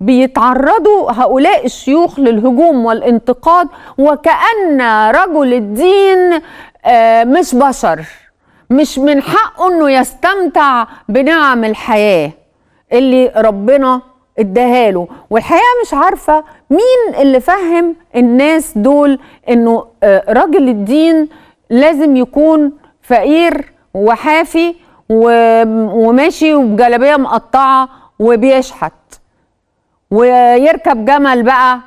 بيتعرضوا هؤلاء الشيوخ للهجوم والانتقاد وكأن رجل الدين آه، مش بشر مش من حقه انه يستمتع بنعم الحياه اللي ربنا اداها له والحقيقه مش عارفه مين اللي فهم الناس دول انه آه، راجل الدين لازم يكون فقير وحافي وماشي وبجلابيه مقطعه وبيشحت ويركب جمل بقى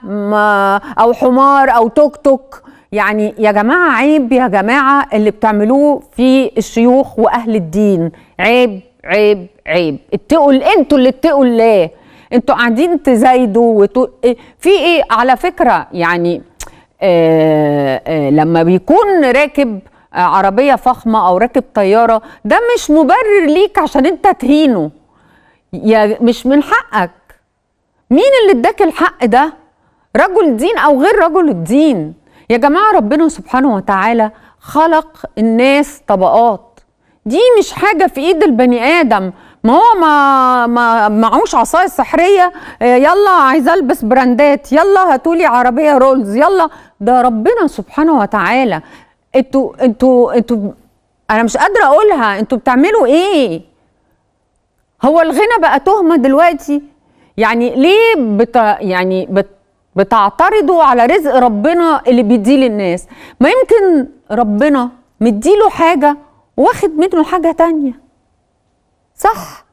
او حمار او توك توك يعني يا جماعه عيب يا جماعه اللي بتعملوه في الشيوخ واهل الدين عيب عيب عيب اتقوا انتوا اللي اتقوا الله انتوا قاعدين تزايدوا وتو... في ايه على فكره يعني آه آه لما بيكون راكب آه عربيه فخمه او راكب طياره ده مش مبرر ليك عشان انت تهينه يا مش من حقك مين اللي اداك الحق ده رجل الدين او غير رجل الدين يا جماعه ربنا سبحانه وتعالى خلق الناس طبقات دي مش حاجه في ايد البني ادم ما هو ما ما معوش عصايه سحريه آه، يلا عايز البس براندات يلا هاتولي عربيه رولز يلا ده ربنا سبحانه وتعالى انتوا انتوا انتوا انا مش قادره اقولها انتوا بتعملوا ايه هو الغنى بقى تهمه دلوقتي يعني ليه بت يعني بت بتعترضوا على رزق ربنا اللي بيديه للناس ما يمكن ربنا مديله حاجه واخد منه حاجه تانية صح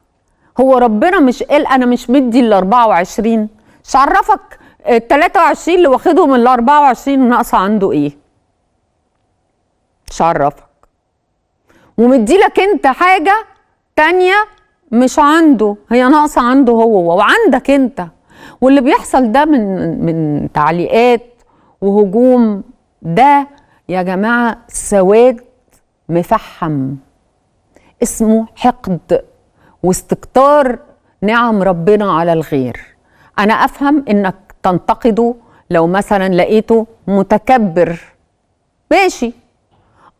هو ربنا مش قال انا مش مدي ال 24 مش عرفك ال 23 اللي واخده من ال 24 ناقصه عنده ايه مش عرفك ومدي لك انت حاجه تانية مش عنده هي ناقصه عنده هو وعندك انت واللي بيحصل ده من من تعليقات وهجوم ده يا جماعه سواد مفحم اسمه حقد واستكتار نعم ربنا على الغير انا افهم انك تنتقده لو مثلا لقيته متكبر ماشي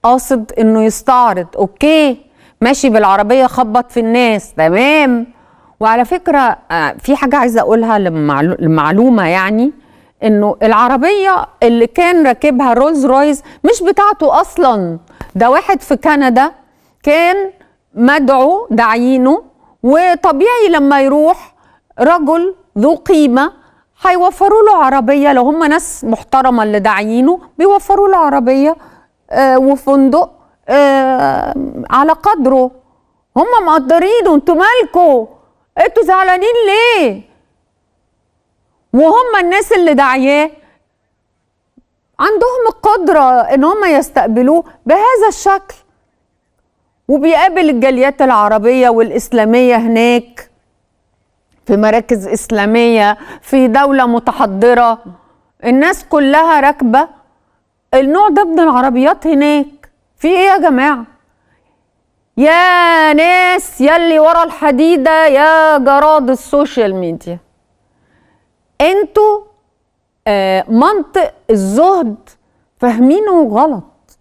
قاصد انه يستعرض اوكي ماشي بالعربيه خبط في الناس تمام وعلى فكره آه، في حاجه عايزه اقولها لمعلومه يعني انه العربيه اللي كان راكبها رولز رويس مش بتاعته اصلا ده واحد في كندا كان مدعو داعيينه وطبيعي لما يروح رجل ذو قيمه هيوفروا له عربيه لو هم ناس محترمه اللي داعيينه بيوفروا له عربيه آه، وفندق آه على قدره هم مقدرينه انتوا مالكوا انتوا زعلانين ليه وهم الناس اللي داعياه عندهم القدره ان هم يستقبلوه بهذا الشكل وبيقابل الجاليات العربيه والاسلاميه هناك في مراكز اسلاميه في دوله متحضره الناس كلها راكبه النوع ده من العربيات هناك في ايه يا جماعه يا ناس يلي ورا الحديده يا جراد السوشيال ميديا انتوا آه منطق الزهد فاهمينه غلط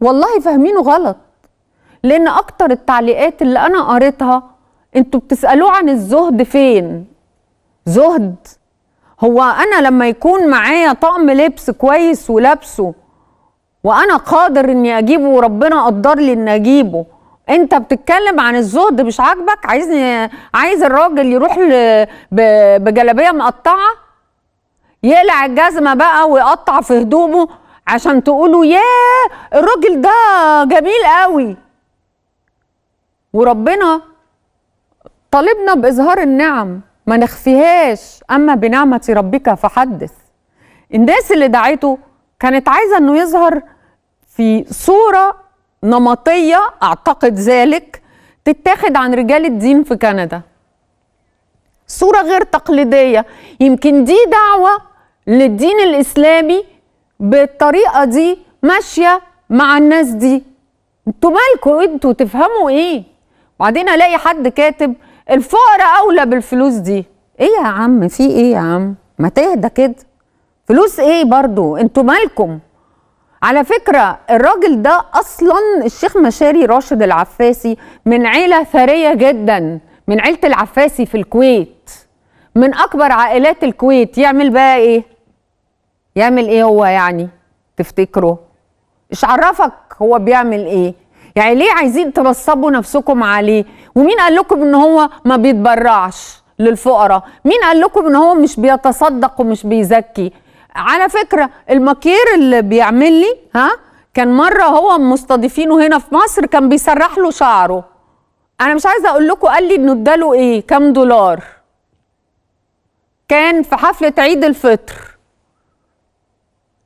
والله فاهمينه غلط لان اكتر التعليقات اللي انا قريتها انتوا بتسالوه عن الزهد فين زهد هو انا لما يكون معايا طقم لبس كويس ولابسه وانا قادر اني اجيبه وربنا قدر لي اني اجيبه انت بتتكلم عن الزهد مش عاجبك عايزني عايز الراجل يروح بجلابيه مقطعه يقلع الجزمه بقى ويقطع في هدومه عشان تقولوا ياه الراجل ده جميل قوي وربنا طالبنا باظهار النعم ما نخفيهاش اما بنعمه ربك فحدث الناس اللي دعته كانت عايزه انه يظهر في صورة نمطية أعتقد ذلك تتاخد عن رجال الدين في كندا صورة غير تقليدية يمكن دي دعوة للدين الإسلامي بالطريقة دي ماشية مع الناس دي انتوا مالكوا انتوا تفهموا ايه وبعدين الاقي حد كاتب الفقراء اولى بالفلوس دي ايه يا عم في ايه يا عم ما تهدى كده فلوس ايه برضو انتوا مالكم على فكرة الراجل ده أصلا الشيخ مشاري راشد العفاسي من عيلة ثرية جدا من عيلة العفاسي في الكويت من أكبر عائلات الكويت يعمل بقى إيه؟ يعمل إيه هو يعني؟ تفتكره؟ إيش عرفك هو بيعمل إيه؟ يعني ليه عايزين تنصبوا نفسكم عليه؟ ومين قال لكم إن هو ما بيتبرعش للفقراء؟ مين قال لكم إن هو مش بيتصدق ومش بيزكي؟ على فكره الماكير اللي بيعمل لي ها كان مره هو مستضيفينه هنا في مصر كان بيسرح له شعره انا مش عايزه اقول لكم قال لي انه اداله ايه كام دولار كان في حفله عيد الفطر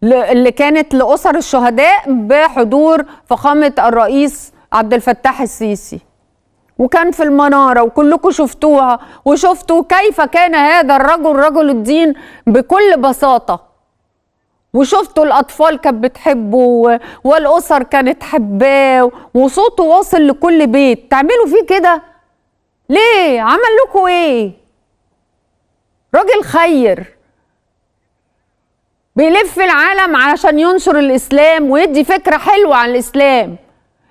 اللي كانت لاسر الشهداء بحضور فخامه الرئيس عبد الفتاح السيسي وكان في المناره وكلكم شفتوها وشفتوا كيف كان هذا الرجل رجل الدين بكل بساطه وشفتوا الاطفال كانت بتحبه والاسر كانت حباه وصوته واصل لكل بيت تعملوا فيه كده ليه عمل لكم ايه راجل خير بيلف العالم علشان ينشر الاسلام ويدي فكره حلوه عن الاسلام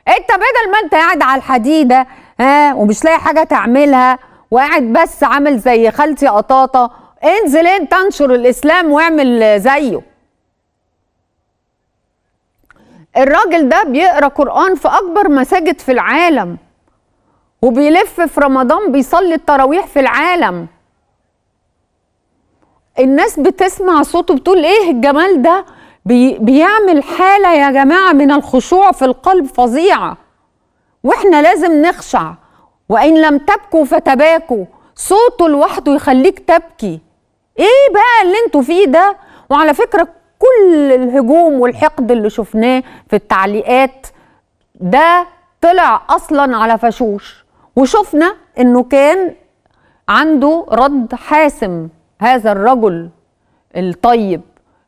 انت بدل ما انت قاعد على الحديده ها ومش لاقي حاجه تعملها وقاعد بس عامل زي خالتي قطاطه انزل انت انشر الاسلام واعمل زيه الراجل ده بيقرا قران في اكبر مساجد في العالم وبيلف في رمضان بيصلي التراويح في العالم الناس بتسمع صوته بتقول ايه الجمال ده بي بيعمل حاله يا جماعه من الخشوع في القلب فظيعه واحنا لازم نخشع وان لم تبكوا فتباكوا صوته لوحده يخليك تبكي ايه بقى اللي انتوا فيه ده وعلى فكره كل الهجوم والحقد اللي شفناه في التعليقات ده طلع اصلا على فشوش وشفنا انه كان عنده رد حاسم هذا الرجل الطيب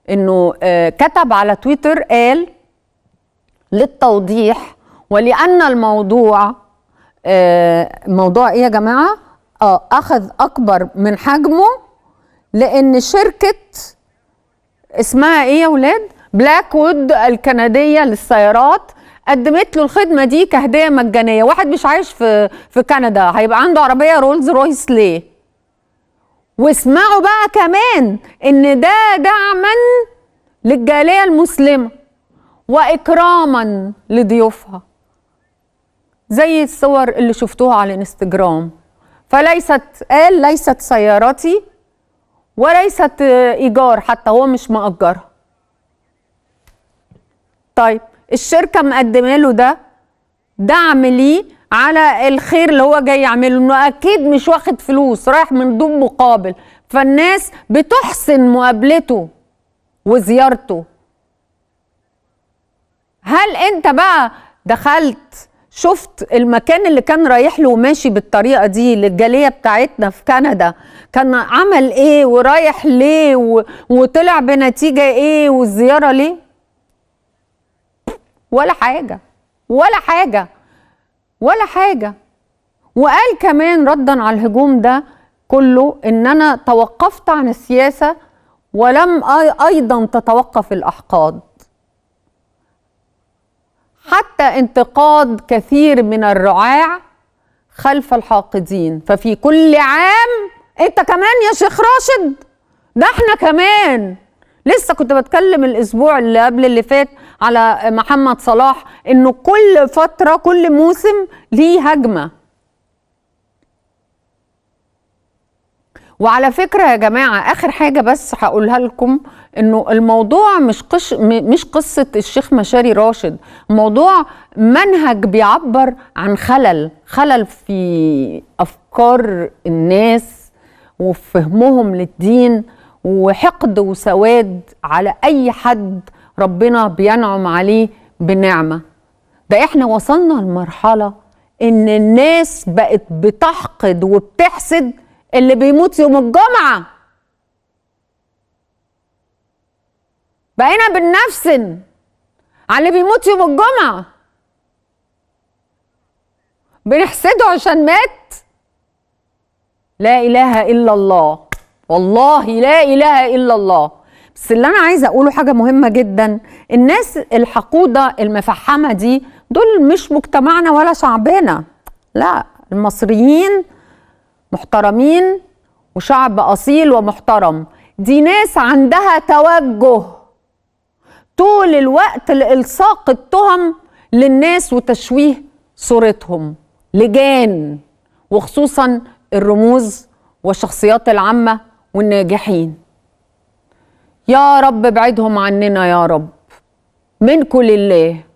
انه آه، كتب على تويتر قال للتوضيح ولان الموضوع آه، موضوع ايه يا جماعه اه اخذ اكبر من حجمه لان شركه اسمها ايه يا ولاد بلاك وود الكنديه للسيارات قدمت له الخدمه دي كهديه مجانيه واحد مش عايش في في كندا هيبقى عنده عربيه رولز رويس ليه واسمعوا بقى كمان ان ده دعما للجاليه المسلمه واكراما لضيوفها زي الصور اللي شفتوها على الانستجرام فليست قال ليست سيارتي وليست آه، ايجار حتى هو مش مأجرها طيب الشركه مقدمه له ده دعم ليه على الخير اللي هو جاي يعمله انه اكيد مش واخد فلوس رايح من دون مقابل فالناس بتحسن مقابلته وزيارته هل انت بقى دخلت شفت المكان اللي كان رايح له وماشي بالطريقه دي للجاليه بتاعتنا في كندا كان عمل ايه ورايح ليه وطلع بنتيجه ايه والزياره ليه ولا حاجه ولا حاجه ولا حاجه وقال كمان ردا على الهجوم ده كله ان انا توقفت عن السياسه ولم ايضا تتوقف الاحقاد حتى انتقاد كثير من الرعاع خلف الحاقدين ففي كل عام انت كمان يا شيخ راشد ده احنا كمان لسه كنت بتكلم الاسبوع اللي قبل اللي فات على محمد صلاح انه كل فتره كل موسم ليه هجمه وعلى فكره يا جماعه اخر حاجه بس هقولها لكم انه الموضوع مش قش مش قصه الشيخ مشاري راشد موضوع منهج بيعبر عن خلل خلل في افكار الناس وفهمهم للدين وحقد وسواد على اي حد ربنا بينعم عليه بنعمه ده احنا وصلنا لمرحله ان الناس بقت بتحقد وبتحسد اللي بيموت يوم الجمعة بقينا بالنفس على اللي بيموت يوم الجمعة بنحسده عشان مات لا إله إلا الله والله لا إله إلا الله بس اللي أنا عايزة أقوله حاجة مهمة جدا الناس الحقودة المفحمة دي دول مش مجتمعنا ولا شعبنا لا المصريين محترمين وشعب اصيل ومحترم دي ناس عندها توجه طول الوقت لالصاق التهم للناس وتشويه صورتهم لجان وخصوصا الرموز والشخصيات العامه والناجحين يا رب ابعدهم عننا يا رب من كل الله